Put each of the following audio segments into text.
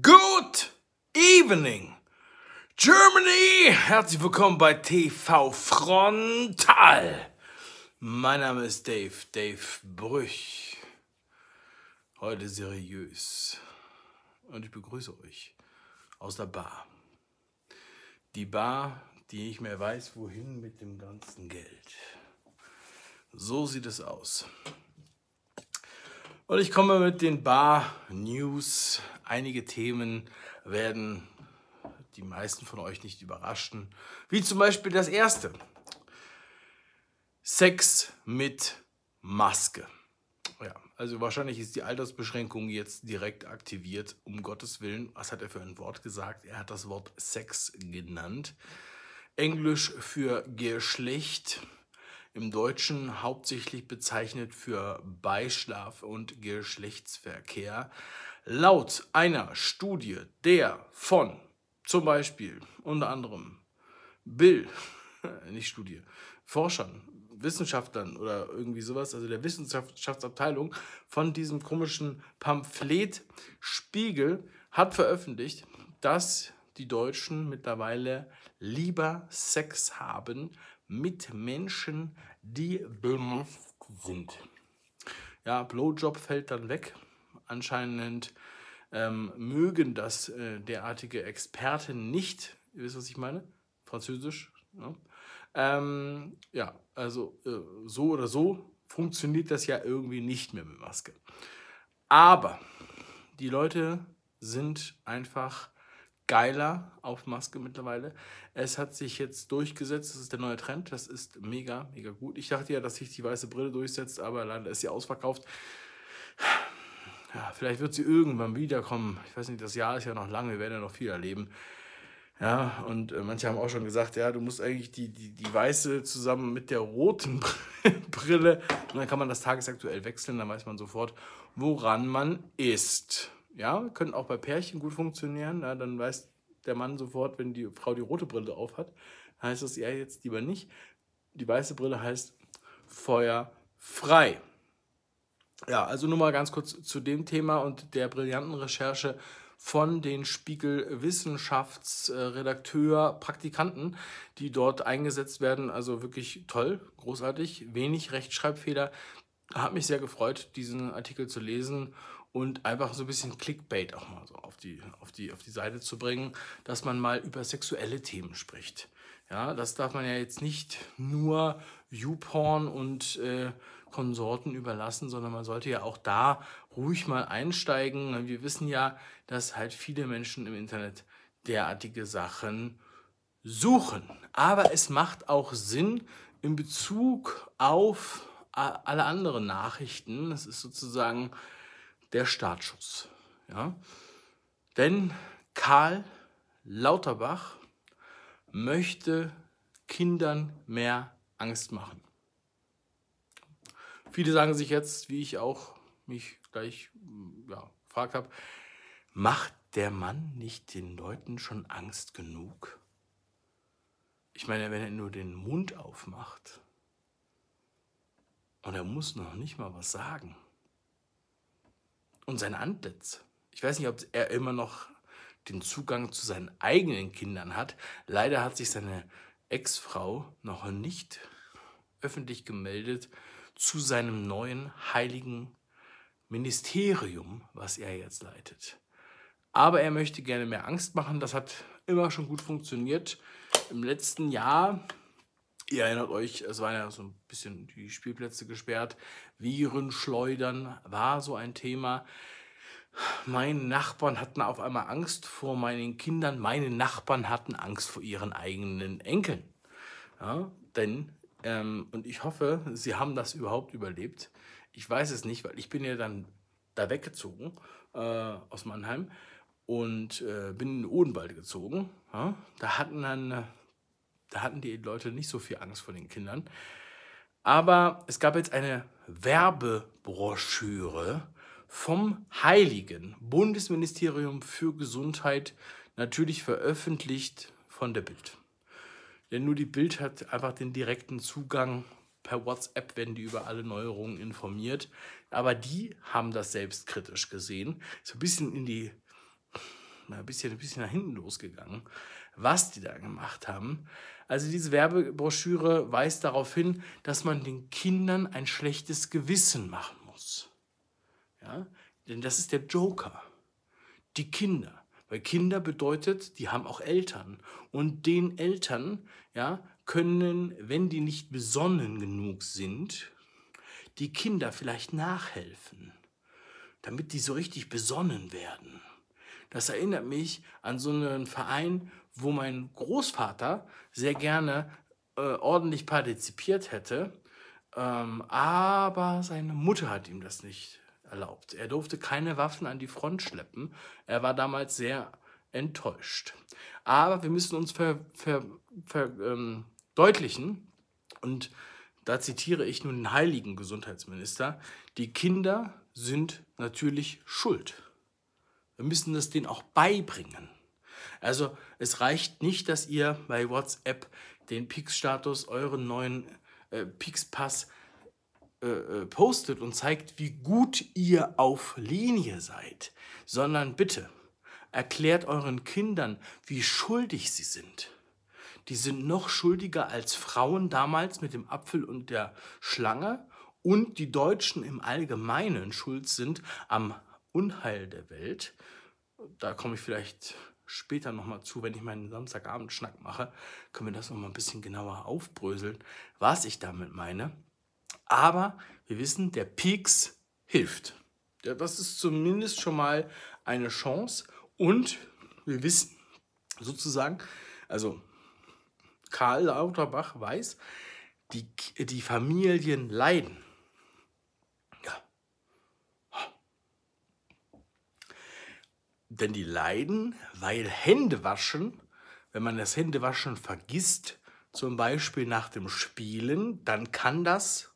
Good evening, Germany! Herzlich willkommen bei TV Frontal. Mein Name ist Dave, Dave Brüch. Heute seriös. Und ich begrüße euch aus der Bar. Die Bar, die nicht mehr weiß, wohin mit dem ganzen Geld. So sieht es aus. Und ich komme mit den Bar-News. Einige Themen werden die meisten von euch nicht überraschen. Wie zum Beispiel das erste. Sex mit Maske. Ja, also wahrscheinlich ist die Altersbeschränkung jetzt direkt aktiviert. Um Gottes Willen, was hat er für ein Wort gesagt? Er hat das Wort Sex genannt. Englisch für Geschlecht im Deutschen hauptsächlich bezeichnet für Beischlaf und Geschlechtsverkehr, laut einer Studie der von zum Beispiel unter anderem Bill, nicht Studie, Forschern, Wissenschaftlern oder irgendwie sowas, also der Wissenschaftsabteilung von diesem komischen Pamphlet Spiegel hat veröffentlicht, dass die Deutschen mittlerweile lieber Sex haben mit Menschen, die benutzt sind. Ja, Blowjob fällt dann weg. Anscheinend ähm, mögen das äh, derartige Experten nicht. Ihr wisst, was ich meine? Französisch. Ja, ne? ähm, ja also äh, so oder so funktioniert das ja irgendwie nicht mehr mit Maske. Aber die Leute sind einfach geiler auf Maske mittlerweile. Es hat sich jetzt durchgesetzt, das ist der neue Trend, das ist mega, mega gut. Ich dachte ja, dass sich die weiße Brille durchsetzt, aber leider ist sie ausverkauft. Ja, vielleicht wird sie irgendwann wiederkommen. Ich weiß nicht, das Jahr ist ja noch lang. wir werden ja noch viel erleben. Ja, und äh, manche haben auch schon gesagt, ja, du musst eigentlich die, die, die weiße zusammen mit der roten Brille und dann kann man das tagesaktuell wechseln, dann weiß man sofort, woran man ist. Ja, können auch bei Pärchen gut funktionieren, ja, dann weiß der Mann sofort, wenn die Frau die rote Brille aufhat, heißt das ja jetzt lieber nicht. Die weiße Brille heißt feuerfrei. Ja, also nur mal ganz kurz zu dem Thema und der brillanten Recherche von den Spiegel-Wissenschaftsredakteur, äh, Praktikanten, die dort eingesetzt werden. Also wirklich toll, großartig, wenig Rechtschreibfehler. Hat mich sehr gefreut, diesen Artikel zu lesen und einfach so ein bisschen Clickbait auch mal so auf die, auf die, auf die Seite zu bringen, dass man mal über sexuelle Themen spricht. Ja, das darf man ja jetzt nicht nur YouPorn und äh, Konsorten überlassen, sondern man sollte ja auch da ruhig mal einsteigen. Wir wissen ja, dass halt viele Menschen im Internet derartige Sachen suchen. Aber es macht auch Sinn in Bezug auf alle anderen Nachrichten. Es ist sozusagen der Startschuss. Ja? Denn Karl Lauterbach möchte Kindern mehr Angst machen. Viele sagen sich jetzt, wie ich auch mich gleich ja, gefragt habe, macht der Mann nicht den Leuten schon Angst genug? Ich meine, wenn er nur den Mund aufmacht und er muss noch nicht mal was sagen und sein Antlitz. Ich weiß nicht, ob er immer noch den Zugang zu seinen eigenen Kindern hat. Leider hat sich seine Ex-Frau noch nicht öffentlich gemeldet zu seinem neuen heiligen Ministerium, was er jetzt leitet. Aber er möchte gerne mehr Angst machen. Das hat immer schon gut funktioniert. Im letzten Jahr Ihr erinnert euch, es waren ja so ein bisschen die Spielplätze gesperrt. Virenschleudern war so ein Thema. Meine Nachbarn hatten auf einmal Angst vor meinen Kindern. Meine Nachbarn hatten Angst vor ihren eigenen Enkeln. Ja, denn, ähm, und ich hoffe, sie haben das überhaupt überlebt. Ich weiß es nicht, weil ich bin ja dann da weggezogen äh, aus Mannheim und äh, bin in den Odenwald gezogen. Ja, da hatten dann da hatten die Leute nicht so viel Angst vor den Kindern. Aber es gab jetzt eine Werbebroschüre vom Heiligen Bundesministerium für Gesundheit, natürlich veröffentlicht von der Bild. Denn nur die Bild hat einfach den direkten Zugang per WhatsApp werden die über alle Neuerungen informiert. Aber die haben das selbstkritisch gesehen. So ein bisschen in die, ein bisschen, ein bisschen nach hinten losgegangen was die da gemacht haben. Also diese Werbebroschüre weist darauf hin, dass man den Kindern ein schlechtes Gewissen machen muss. Ja? Denn das ist der Joker. Die Kinder. Weil Kinder bedeutet, die haben auch Eltern. Und den Eltern ja, können, wenn die nicht besonnen genug sind, die Kinder vielleicht nachhelfen, damit die so richtig besonnen werden. Das erinnert mich an so einen Verein, wo mein Großvater sehr gerne äh, ordentlich partizipiert hätte, ähm, aber seine Mutter hat ihm das nicht erlaubt. Er durfte keine Waffen an die Front schleppen. Er war damals sehr enttäuscht. Aber wir müssen uns verdeutlichen, ähm, und da zitiere ich nun den heiligen Gesundheitsminister, die Kinder sind natürlich schuld. Wir müssen das denen auch beibringen. Also es reicht nicht, dass ihr bei WhatsApp den Pix-Status, euren neuen äh, Pix-Pass äh, äh, postet und zeigt, wie gut ihr auf Linie seid, sondern bitte erklärt euren Kindern, wie schuldig sie sind. Die sind noch schuldiger als Frauen damals mit dem Apfel und der Schlange und die Deutschen im Allgemeinen schuld sind am Unheil der Welt. Da komme ich vielleicht später nochmal zu, wenn ich meinen Samstagabend-Schnack mache, können wir das nochmal ein bisschen genauer aufbröseln, was ich damit meine. Aber wir wissen, der Peaks hilft. Das ist zumindest schon mal eine Chance und wir wissen sozusagen, also Karl Lauterbach weiß, die, die Familien leiden. Denn die leiden, weil Händewaschen, wenn man das Händewaschen vergisst, zum Beispiel nach dem Spielen, dann kann das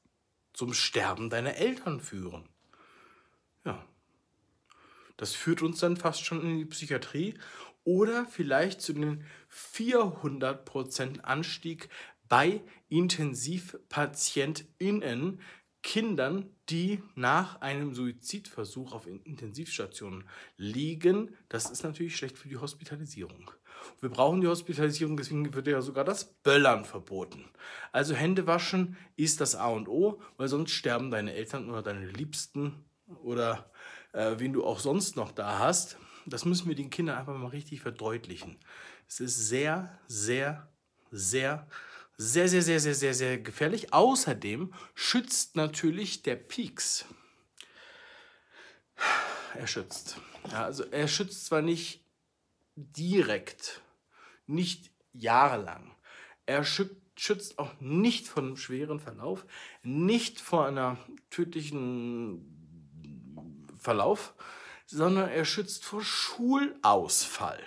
zum Sterben deiner Eltern führen. Ja. Das führt uns dann fast schon in die Psychiatrie oder vielleicht zu einem 400% Anstieg bei IntensivpatientInnen, Kindern, die nach einem Suizidversuch auf Intensivstationen liegen. Das ist natürlich schlecht für die Hospitalisierung. Wir brauchen die Hospitalisierung, deswegen wird ja sogar das Böllern verboten. Also Hände waschen ist das A und O, weil sonst sterben deine Eltern oder deine Liebsten oder äh, wen du auch sonst noch da hast. Das müssen wir den Kindern einfach mal richtig verdeutlichen. Es ist sehr, sehr, sehr sehr, sehr, sehr, sehr, sehr, sehr gefährlich. Außerdem schützt natürlich der Peaks. Er schützt. Ja, also er schützt zwar nicht direkt, nicht jahrelang. Er schützt auch nicht von einem schweren Verlauf, nicht vor einer tödlichen Verlauf, sondern er schützt vor Schulausfall.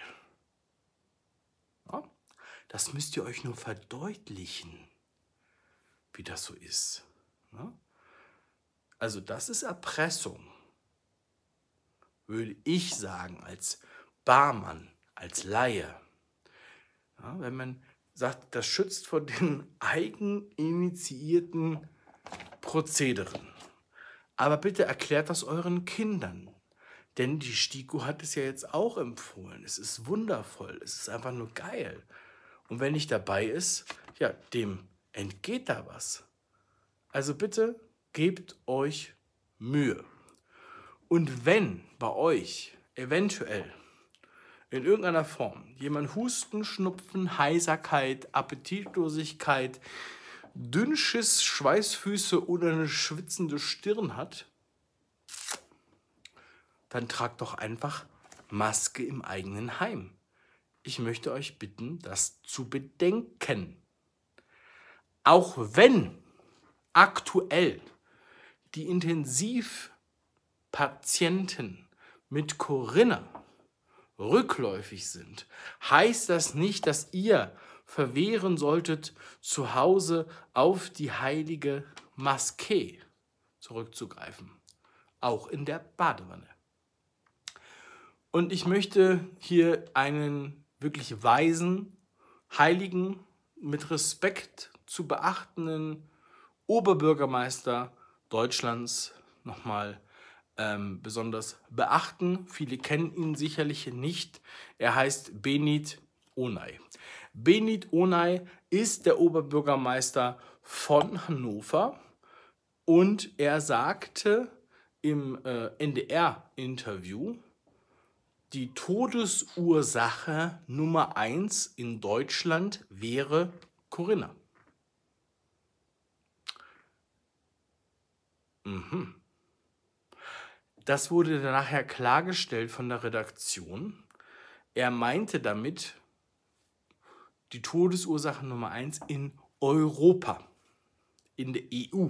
Das müsst ihr euch nur verdeutlichen, wie das so ist. Ne? Also das ist Erpressung, würde ich sagen, als Barmann, als Laie. Ja, wenn man sagt, das schützt vor den eigeninitiierten Prozederen. Aber bitte erklärt das euren Kindern. Denn die STIKO hat es ja jetzt auch empfohlen. Es ist wundervoll. Es ist einfach nur geil. Und wer nicht dabei ist, ja, dem entgeht da was. Also bitte gebt euch Mühe. Und wenn bei euch eventuell in irgendeiner Form jemand Husten, Schnupfen, Heiserkeit, Appetitlosigkeit, Dünnschiss, Schweißfüße oder eine schwitzende Stirn hat, dann tragt doch einfach Maske im eigenen Heim ich möchte euch bitten, das zu bedenken. Auch wenn aktuell die Intensivpatienten mit Corinna rückläufig sind, heißt das nicht, dass ihr verwehren solltet, zu Hause auf die heilige Maske zurückzugreifen, auch in der Badewanne. Und ich möchte hier einen wirklich weisen, heiligen, mit Respekt zu beachtenden Oberbürgermeister Deutschlands nochmal ähm, besonders beachten. Viele kennen ihn sicherlich nicht. Er heißt Benit Onay. Benit Onay ist der Oberbürgermeister von Hannover und er sagte im äh, NDR-Interview, die Todesursache Nummer eins in Deutschland wäre Corinna. Mhm. Das wurde nachher klargestellt von der Redaktion. Er meinte damit die Todesursache Nummer eins in Europa, in der EU.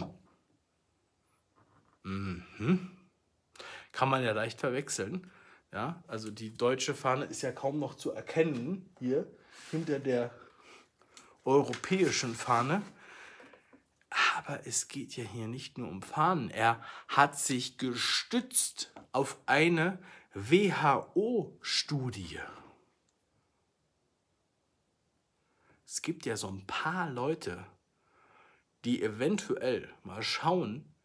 Mhm. Kann man ja leicht verwechseln. Ja, also die deutsche Fahne ist ja kaum noch zu erkennen hier hinter der europäischen Fahne. Aber es geht ja hier nicht nur um Fahnen. Er hat sich gestützt auf eine WHO-Studie. Es gibt ja so ein paar Leute, die eventuell mal schauen,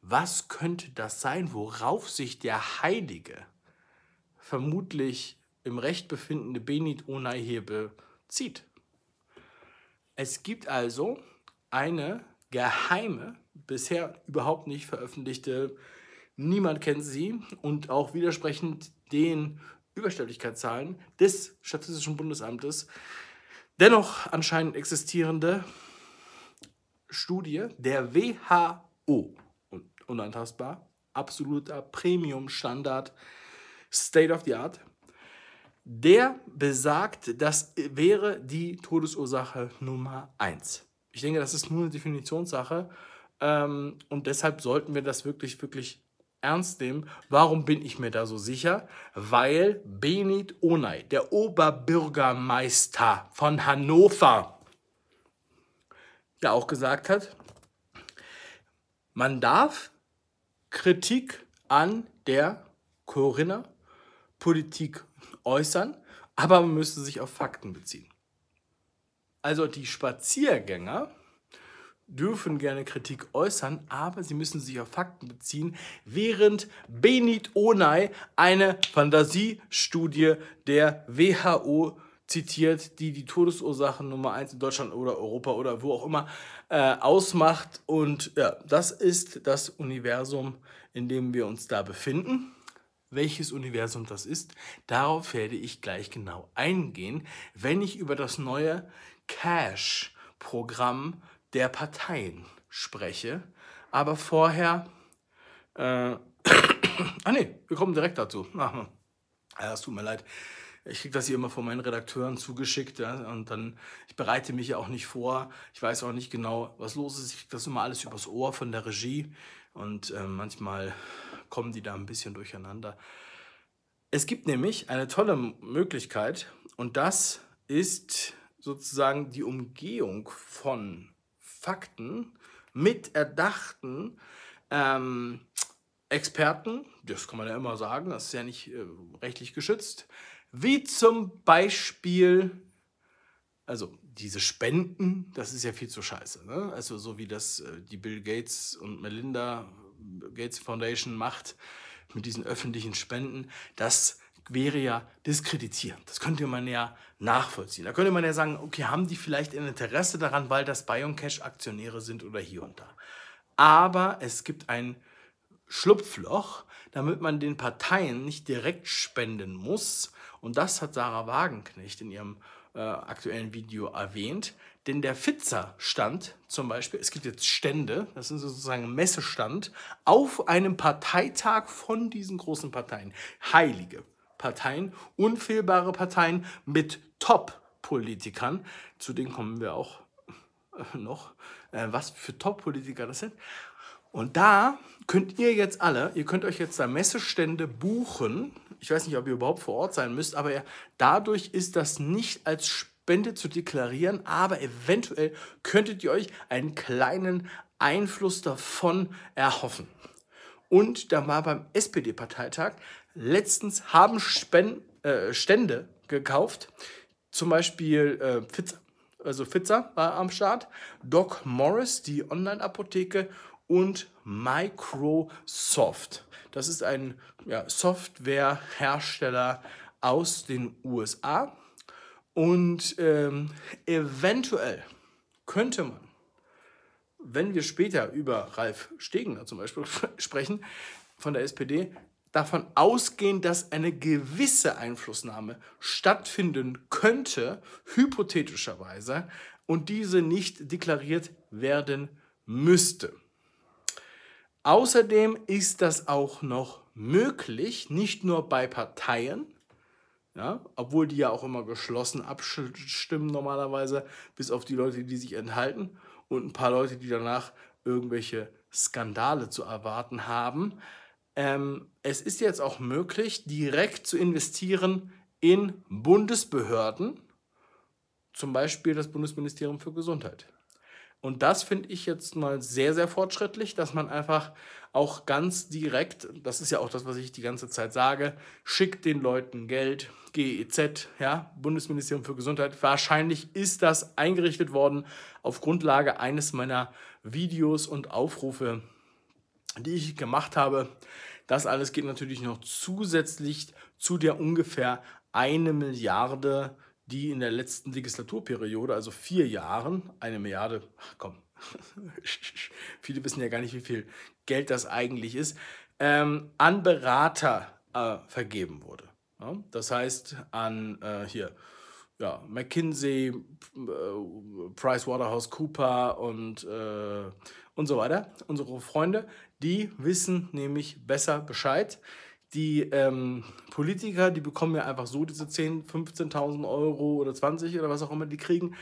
was könnte das sein, worauf sich der Heilige vermutlich im Recht befindende Benit Onaihebe zieht. Es gibt also eine geheime, bisher überhaupt nicht veröffentlichte, niemand kennt sie und auch widersprechend den Übersterblichkeitszahlen des Statistischen Bundesamtes dennoch anscheinend existierende Studie der WHO. Und unantastbar, absoluter Premium-Standard State of the Art, der besagt, das wäre die Todesursache Nummer 1. Ich denke, das ist nur eine Definitionssache ähm, und deshalb sollten wir das wirklich, wirklich ernst nehmen. Warum bin ich mir da so sicher? Weil Benit Onay, der Oberbürgermeister von Hannover, ja auch gesagt hat, man darf Kritik an der Corinna Politik äußern, aber man müsste sich auf Fakten beziehen. Also die Spaziergänger dürfen gerne Kritik äußern, aber sie müssen sich auf Fakten beziehen, während Benit Onay eine Fantasiestudie der WHO zitiert, die die Todesursachen Nummer 1 in Deutschland oder Europa oder wo auch immer äh, ausmacht. Und ja, das ist das Universum, in dem wir uns da befinden welches Universum das ist, darauf werde ich gleich genau eingehen, wenn ich über das neue Cash-Programm der Parteien spreche. Aber vorher... Äh, ah ne, wir kommen direkt dazu. Ach, ah, ja, es tut mir leid. Ich kriege das hier immer von meinen Redakteuren zugeschickt ja, und dann, ich bereite mich ja auch nicht vor. Ich weiß auch nicht genau, was los ist. Ich kriege das immer alles übers Ohr von der Regie und äh, manchmal kommen die da ein bisschen durcheinander. Es gibt nämlich eine tolle Möglichkeit und das ist sozusagen die Umgehung von Fakten mit erdachten ähm, Experten, das kann man ja immer sagen, das ist ja nicht äh, rechtlich geschützt, wie zum Beispiel, also diese Spenden, das ist ja viel zu scheiße. Ne? Also so wie das äh, die Bill Gates und Melinda Gates Foundation macht mit diesen öffentlichen Spenden, das wäre ja diskreditierend. Das könnte man ja nachvollziehen. Da könnte man ja sagen, okay, haben die vielleicht ein Interesse daran, weil das bioncash aktionäre sind oder hier und da. Aber es gibt ein Schlupfloch, damit man den Parteien nicht direkt spenden muss. Und das hat Sarah Wagenknecht in ihrem äh, aktuellen Video erwähnt. Denn der Fitzer-Stand zum Beispiel, es gibt jetzt Stände, das sind sozusagen Messestand, auf einem Parteitag von diesen großen Parteien. Heilige Parteien, unfehlbare Parteien mit Top-Politikern. Zu denen kommen wir auch äh, noch, äh, was für Top-Politiker das sind. Und da könnt ihr jetzt alle, ihr könnt euch jetzt da Messestände buchen. Ich weiß nicht, ob ihr überhaupt vor Ort sein müsst, aber dadurch ist das nicht als Spende zu deklarieren, aber eventuell könntet ihr euch einen kleinen Einfluss davon erhoffen. Und da war beim SPD-Parteitag letztens haben Spen äh, Stände gekauft, zum Beispiel äh, Pfizer, also Pfizer war am Start, Doc Morris, die Online-Apotheke und Microsoft. Das ist ein ja, Softwarehersteller aus den USA. Und ähm, eventuell könnte man, wenn wir später über Ralf Stegner zum Beispiel sprechen, von der SPD, davon ausgehen, dass eine gewisse Einflussnahme stattfinden könnte, hypothetischerweise, und diese nicht deklariert werden müsste. Außerdem ist das auch noch möglich, nicht nur bei Parteien, ja, obwohl die ja auch immer geschlossen abstimmen normalerweise, bis auf die Leute, die sich enthalten und ein paar Leute, die danach irgendwelche Skandale zu erwarten haben. Ähm, es ist jetzt auch möglich, direkt zu investieren in Bundesbehörden, zum Beispiel das Bundesministerium für Gesundheit. Und das finde ich jetzt mal sehr, sehr fortschrittlich, dass man einfach auch ganz direkt, das ist ja auch das, was ich die ganze Zeit sage, schickt den Leuten Geld, GEZ, ja, Bundesministerium für Gesundheit. Wahrscheinlich ist das eingerichtet worden auf Grundlage eines meiner Videos und Aufrufe, die ich gemacht habe. Das alles geht natürlich noch zusätzlich zu der ungefähr eine Milliarde die in der letzten Legislaturperiode, also vier Jahren, eine Milliarde, ach komm, viele wissen ja gar nicht, wie viel Geld das eigentlich ist, ähm, an Berater äh, vergeben wurde. Ja? Das heißt, an äh, hier ja, McKinsey, äh, PricewaterhouseCooper und, äh, und so weiter. Unsere Freunde, die wissen nämlich besser Bescheid die ähm, Politiker, die bekommen ja einfach so diese 10, 15.000 Euro oder 20 oder was auch immer die kriegen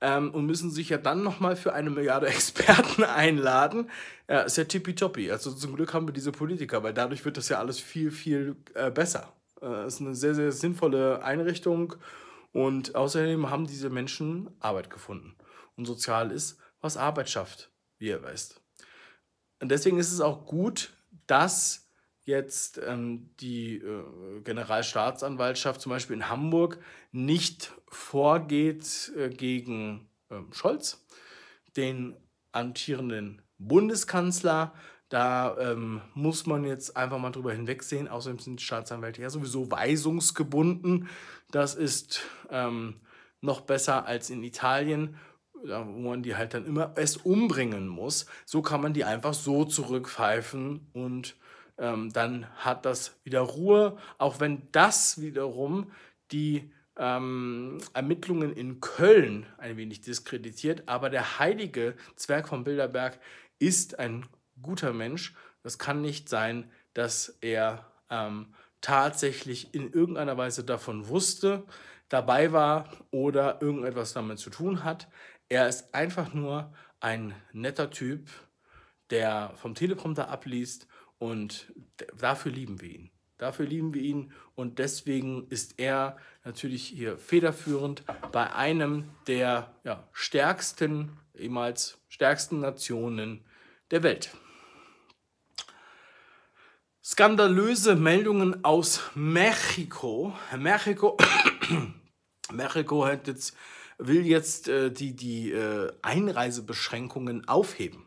ähm, und müssen sich ja dann nochmal für eine Milliarde Experten einladen. Ja, ist ja tippitoppi. Also zum Glück haben wir diese Politiker, weil dadurch wird das ja alles viel, viel äh, besser. Äh, ist eine sehr, sehr sinnvolle Einrichtung und außerdem haben diese Menschen Arbeit gefunden. Und sozial ist, was Arbeit schafft, wie ihr weißt. Und deswegen ist es auch gut, dass jetzt ähm, die äh, Generalstaatsanwaltschaft zum Beispiel in Hamburg nicht vorgeht äh, gegen äh, Scholz, den amtierenden Bundeskanzler. Da ähm, muss man jetzt einfach mal drüber hinwegsehen. Außerdem sind die Staatsanwälte ja sowieso weisungsgebunden. Das ist ähm, noch besser als in Italien, wo man die halt dann immer erst umbringen muss. So kann man die einfach so zurückpfeifen und ähm, dann hat das wieder Ruhe, auch wenn das wiederum die ähm, Ermittlungen in Köln ein wenig diskreditiert. Aber der heilige Zwerg von Bilderberg ist ein guter Mensch. Es kann nicht sein, dass er ähm, tatsächlich in irgendeiner Weise davon wusste, dabei war oder irgendetwas damit zu tun hat. Er ist einfach nur ein netter Typ, der vom Teleprompter abliest und dafür lieben wir ihn. Dafür lieben wir ihn und deswegen ist er natürlich hier federführend bei einem der ja, stärksten, ehemals stärksten Nationen der Welt. Skandalöse Meldungen aus Mexiko. Mexiko, Mexiko jetzt, will jetzt äh, die, die äh, Einreisebeschränkungen aufheben.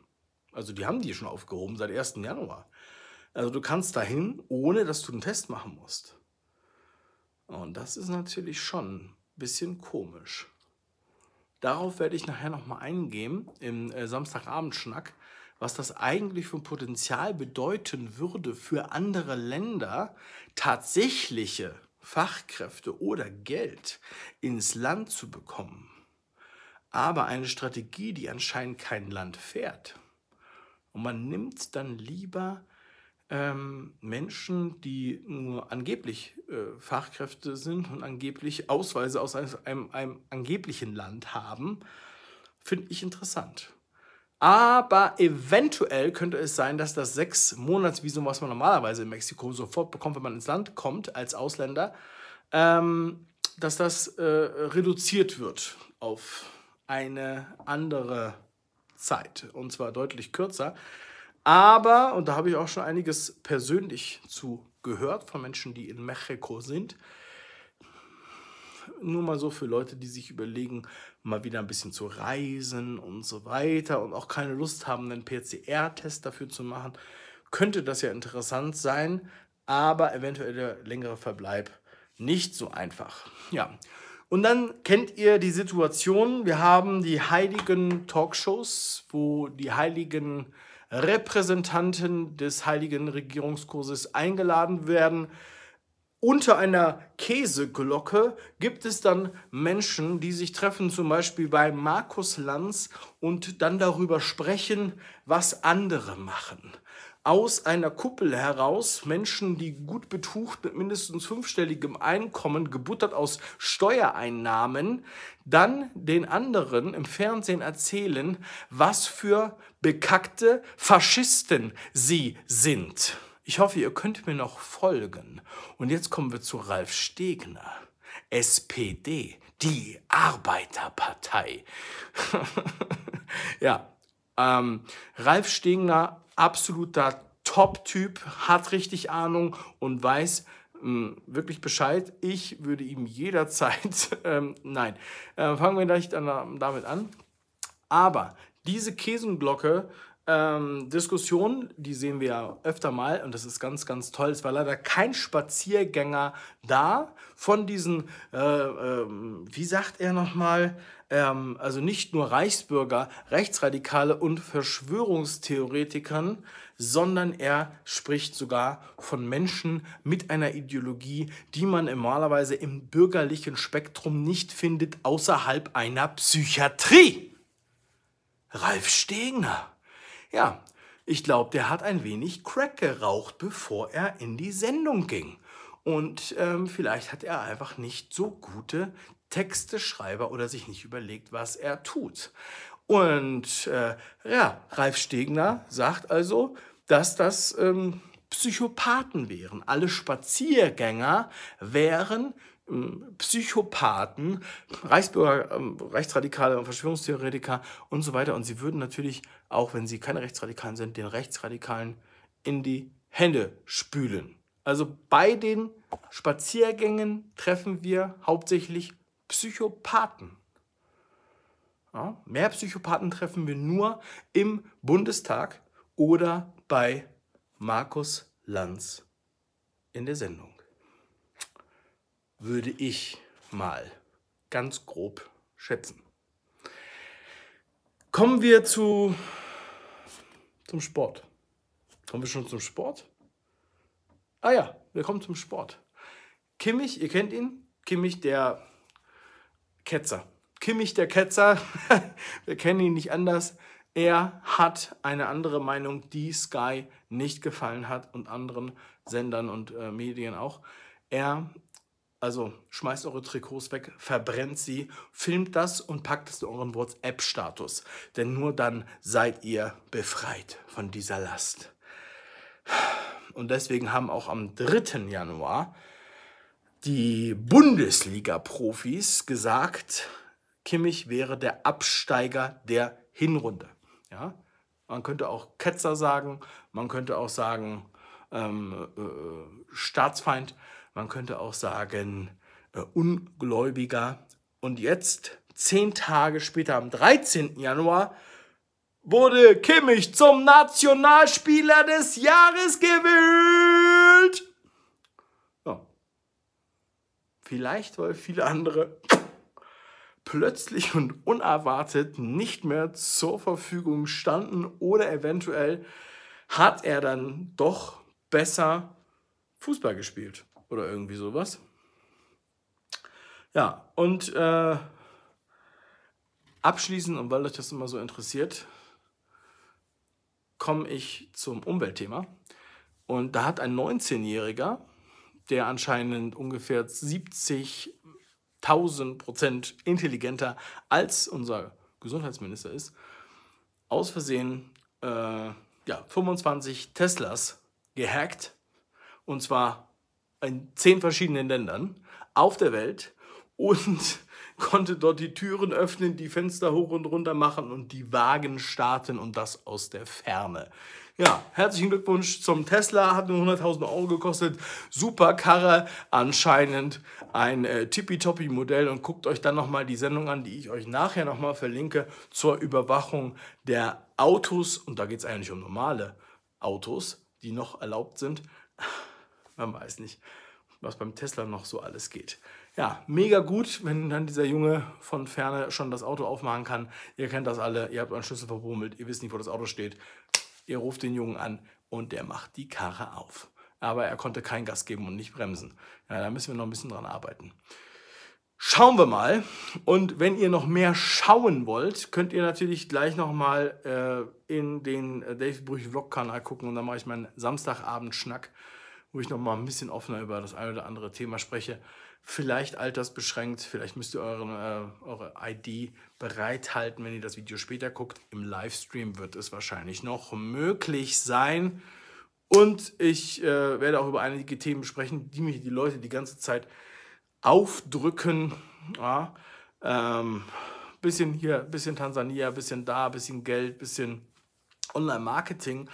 Also die haben die schon aufgehoben seit 1. Januar. Also du kannst dahin, ohne dass du einen Test machen musst. Und das ist natürlich schon ein bisschen komisch. Darauf werde ich nachher nochmal eingehen im äh, Samstagabendschnack, was das eigentlich für ein Potenzial bedeuten würde für andere Länder, tatsächliche Fachkräfte oder Geld ins Land zu bekommen. Aber eine Strategie, die anscheinend kein Land fährt. Und man nimmt dann lieber ähm, Menschen, die nur angeblich äh, Fachkräfte sind und angeblich Ausweise aus einem, einem angeblichen Land haben, finde ich interessant. Aber eventuell könnte es sein, dass das sechs Monatsvisum, was man normalerweise in Mexiko sofort bekommt, wenn man ins Land kommt als Ausländer, ähm, dass das äh, reduziert wird auf eine andere Zeit und zwar deutlich kürzer. Aber, und da habe ich auch schon einiges persönlich zu gehört von Menschen, die in Mexiko sind, nur mal so für Leute, die sich überlegen, mal wieder ein bisschen zu reisen und so weiter und auch keine Lust haben, einen PCR-Test dafür zu machen, könnte das ja interessant sein, aber eventuell der längere Verbleib nicht so einfach. Ja. Und dann kennt ihr die Situation, wir haben die heiligen Talkshows, wo die heiligen Repräsentanten des Heiligen Regierungskurses eingeladen werden. Unter einer Käseglocke gibt es dann Menschen, die sich treffen, zum Beispiel bei Markus Lanz, und dann darüber sprechen, was andere machen aus einer Kuppel heraus Menschen, die gut betucht mit mindestens fünfstelligem Einkommen, gebuttert aus Steuereinnahmen, dann den anderen im Fernsehen erzählen, was für bekackte Faschisten sie sind. Ich hoffe, ihr könnt mir noch folgen. Und jetzt kommen wir zu Ralf Stegner. SPD, die Arbeiterpartei. ja, ähm, Ralf Stegner, absoluter Top-Typ, hat richtig Ahnung und weiß mh, hm, wirklich Bescheid. Ich würde ihm jederzeit, ähm, nein, äh, fangen wir gleich damit an. Aber diese Käsenglocke ähm, Diskussion, die sehen wir ja öfter mal und das ist ganz, ganz toll. Es war leider kein Spaziergänger da von diesen, äh, äh, wie sagt er nochmal, ähm, also nicht nur Reichsbürger, Rechtsradikale und Verschwörungstheoretikern, sondern er spricht sogar von Menschen mit einer Ideologie, die man normalerweise im bürgerlichen Spektrum nicht findet, außerhalb einer Psychiatrie. Ralf Stegner. Ja, ich glaube, der hat ein wenig Crack geraucht, bevor er in die Sendung ging. Und ähm, vielleicht hat er einfach nicht so gute Texte schreiber oder sich nicht überlegt, was er tut. Und äh, ja, Ralf Stegner sagt also, dass das ähm, Psychopathen wären. Alle Spaziergänger wären ähm, Psychopathen, Reichsbürger, ähm, Rechtsradikale und Verschwörungstheoretiker und so weiter. Und sie würden natürlich auch wenn sie keine Rechtsradikalen sind, den Rechtsradikalen in die Hände spülen. Also bei den Spaziergängen treffen wir hauptsächlich Psychopathen. Ja, mehr Psychopathen treffen wir nur im Bundestag oder bei Markus Lanz in der Sendung. Würde ich mal ganz grob schätzen. Kommen wir zu, zum Sport. Kommen wir schon zum Sport? Ah ja, wir kommen zum Sport. Kimmich, ihr kennt ihn, Kimmich der Ketzer. Kimmich der Ketzer, wir kennen ihn nicht anders. Er hat eine andere Meinung, die Sky nicht gefallen hat und anderen Sendern und äh, Medien auch. Er also schmeißt eure Trikots weg, verbrennt sie, filmt das und packt es in euren WhatsApp-Status. Denn nur dann seid ihr befreit von dieser Last. Und deswegen haben auch am 3. Januar die Bundesliga-Profis gesagt, Kimmich wäre der Absteiger der Hinrunde. Ja? Man könnte auch Ketzer sagen, man könnte auch sagen ähm, äh, Staatsfeind man könnte auch sagen äh, Ungläubiger. Und jetzt, zehn Tage später, am 13. Januar, wurde Kimmich zum Nationalspieler des Jahres gewählt. Ja. Vielleicht, weil viele andere plötzlich und unerwartet nicht mehr zur Verfügung standen oder eventuell hat er dann doch besser Fußball gespielt oder irgendwie sowas. Ja, und äh, abschließend, und weil euch das immer so interessiert, komme ich zum Umweltthema. Und da hat ein 19-Jähriger, der anscheinend ungefähr 70.000 Prozent intelligenter als unser Gesundheitsminister ist, aus Versehen äh, ja, 25 Teslas gehackt. Und zwar in zehn verschiedenen Ländern auf der Welt und konnte dort die Türen öffnen, die Fenster hoch und runter machen und die Wagen starten und das aus der Ferne. Ja, herzlichen Glückwunsch zum Tesla, hat nur 100.000 Euro gekostet. Super Karre, anscheinend ein äh, tippitoppi Modell und guckt euch dann nochmal die Sendung an, die ich euch nachher nochmal verlinke, zur Überwachung der Autos. Und da geht es eigentlich um normale Autos, die noch erlaubt sind. Man weiß nicht, was beim Tesla noch so alles geht. Ja, mega gut, wenn dann dieser Junge von Ferne schon das Auto aufmachen kann. Ihr kennt das alle, ihr habt euren Schlüssel verbummelt, ihr wisst nicht, wo das Auto steht. Ihr ruft den Jungen an und der macht die Karre auf. Aber er konnte kein Gas geben und nicht bremsen. Ja, da müssen wir noch ein bisschen dran arbeiten. Schauen wir mal. Und wenn ihr noch mehr schauen wollt, könnt ihr natürlich gleich nochmal äh, in den äh, David Brüch Vlog-Kanal gucken und dann mache ich meinen Samstagabend-Schnack wo ich nochmal ein bisschen offener über das ein oder andere Thema spreche. Vielleicht altersbeschränkt, vielleicht müsst ihr euren, äh, eure ID bereithalten, wenn ihr das Video später guckt. Im Livestream wird es wahrscheinlich noch möglich sein. Und ich äh, werde auch über einige Themen sprechen, die mich die Leute die ganze Zeit aufdrücken. Ja, ähm, bisschen hier, bisschen Tansania, bisschen da, bisschen Geld, bisschen Online-Marketing.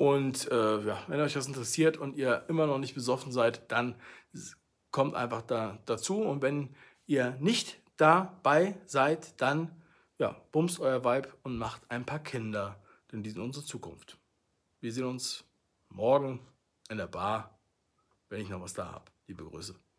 Und äh, ja, wenn euch das interessiert und ihr immer noch nicht besoffen seid, dann kommt einfach da dazu. Und wenn ihr nicht dabei seid, dann ja, bumst euer Vibe und macht ein paar Kinder, denn die sind unsere Zukunft. Wir sehen uns morgen in der Bar, wenn ich noch was da habe. Liebe Grüße.